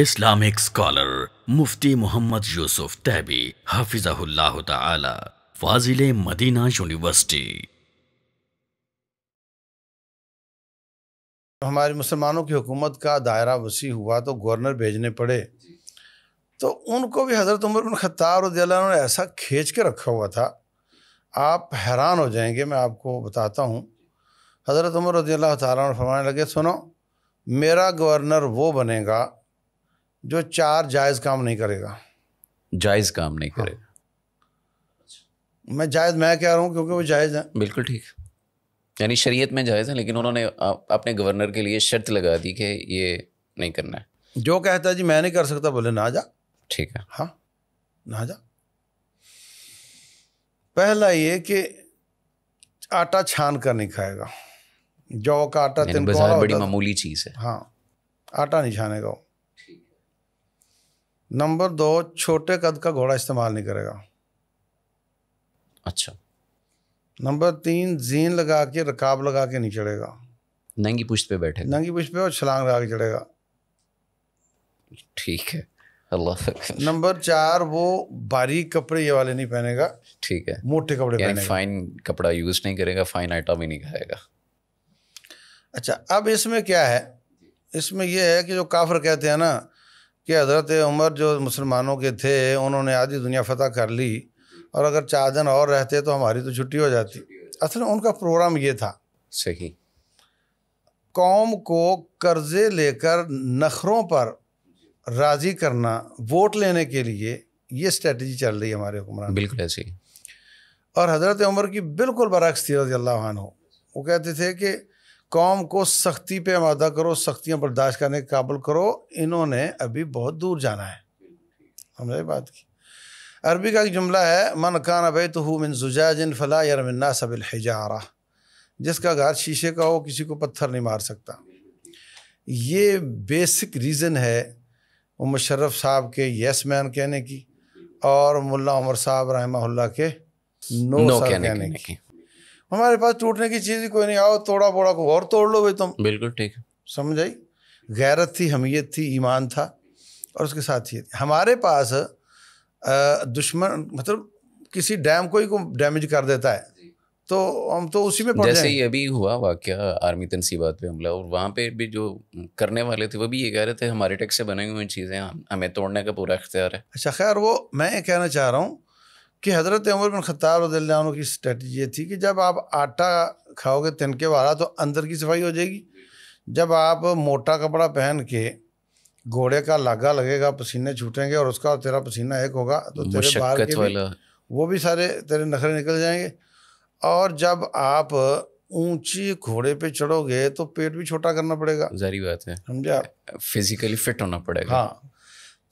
Islamic scholar मुफ्ती मोहम्मद यूसुफ तैबी हाफिजाह फाजिले Medina university हमारे मुसलमानों की हुकूमत का दायरा वसी हुआ तो गवर्नर भेजने पड़े तो उनको भी हज़रत उमर बिन खत्तार ने ऐसा खींच के रखा हुआ था आप हैरान हो जाएंगे मैं आपको बताता हूँ हज़रत उमर रजील्ला तरमाने लगे सुनो मेरा गवर्नर वो बनेगा जो चार जायज़ काम नहीं करेगा जायज़ काम नहीं हाँ। करेगा मैं जायज़ मैं कह रहा हूँ क्योंकि वो जायज़ है बिल्कुल ठीक यानी शरीयत में जायज़ है लेकिन उन्होंने अपने गवर्नर के लिए शर्त लगा दी कि ये नहीं करना है जो कहता जी मैं नहीं कर सकता बोले ना जा ठीक है हाँ ना जा पहला ये कि आटा छान कर नहीं खाएगा जौ का आटा बड़ी मामूली चीज़ है हाँ आटा नहीं छानेगा वो नंबर दो छोटे कद का घोड़ा इस्तेमाल नहीं करेगा अच्छा नंबर तीन जीन लगा के रकाब लगा के नहीं चढ़ेगा नंगी पुश्त पे बैठे नंगी पुश्त पे और छलांग लगा के चढ़ेगा ठीक है अल्लाह नंबर चार वो बारीक कपड़े ये वाले नहीं पहनेगा ठीक है मोटे कपड़े पहनेगा फाइन कपड़ा यूज नहीं करेगा फाइन आइटम ही नहीं खाएगा अच्छा अब इसमें क्या है इसमें यह है कि जो काफर कहते हैं ना कि हज़रत उमर जो मुसलमानों के थे उन्होंने आधी दुनिया फतह कर ली और अगर चार दिन और रहते तो हमारी तो छुट्टी हो जाती असल उनका प्रोग्राम ये था सही कौम को कर्ज़े लेकर नखरों पर राज़ी करना वोट लेने के लिए ये स्ट्रेटजी चल रही है हमारे हुक्मरान बिल्कुल ऐसी और हज़रत उमर की बिल्कुल बरक्स थी रजी अल्लाह वो कहते थे कि कौम को सख्ती पे आमादा करो सख्तियाँ बर्दाश्त करने के काबुल करो इन्होंने अभी बहुत दूर जाना है हमने बात की अरबी का एक जुमला है मन कान अभय तो हु मिन जुजाजिन फ़ला यरमन्ना सबल हिजारा जिसका घर शीशे का हो किसी को पत्थर नहीं मार सकता ये बेसिक रीज़न है उम शरफ साहब के यस मैन कहने की और मुल्ला उमर साहब रहमा के नो, नो कहने, कहने की, की। हमारे पास टूटने की चीज़ ही कोई नहीं आओ तोड़ा बोड़ा को और तोड़ लो भाई तुम बिल्कुल ठीक है समझ आई गैरत थी हमीयत थी ईमान था और उसके साथ ही हमारे पास दुश्मन मतलब किसी डैम को ही को डैमेज कर देता है तो हम तो उसी में जैसे ही अभी हुआ वाक्य आर्मी तनसीबात पे हमला और वहाँ पे भी जो करने वाले थे वो भी ये कह रहे थे हमारे टैक्स से बने हुए चीज़ें हमें तोड़ने का पूरा इख्तियार है अच्छा खैर वो मैं कहना चाह रहा हूँ कि हज़रत उमर बिन ख़ताब रजील्ला की स्ट्रेटजी ये थी कि जब आप आटा खाओगे तिनके वाला तो अंदर की सफाई हो जाएगी जब आप मोटा कपड़ा पहन के घोड़े का लागा लगेगा पसीने छूटेंगे और उसका तेरा पसीना एक होगा तो तेरे बाल के भी, वो भी सारे तेरे नखरे निकल जाएंगे और जब आप ऊंची घोड़े पे चढ़ोगे तो पेट भी छोटा करना पड़ेगा जारी बात है समझा फिजिकली फिट होना पड़ेगा हाँ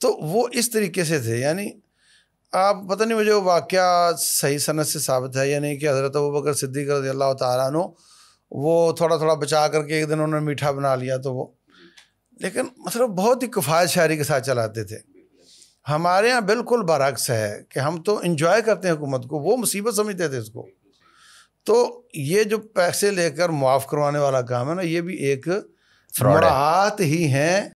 तो वो इस तरीके से थे यानी आप पता नहीं मुझे वो वाक्य सही सनत से साबित है या नहीं कि हज़रत अबू बकर सिद्दीक रजी अल्लाह नो वो थोड़ा थोड़ा बचा करके एक दिन उन्होंने मीठा बना लिया तो वो लेकिन मतलब बहुत ही किफ़ायत शायरी के साथ चलाते थे हमारे यहाँ बिल्कुल बरक्स है कि हम तो इन्जॉय करते हैं हुकूमत को वो मुसीबत समझते थे इसको तो ये जो पैसे लेकर मुआफ़ करवाने वाला काम है ना ये भी एक फ्रॉड ही हैं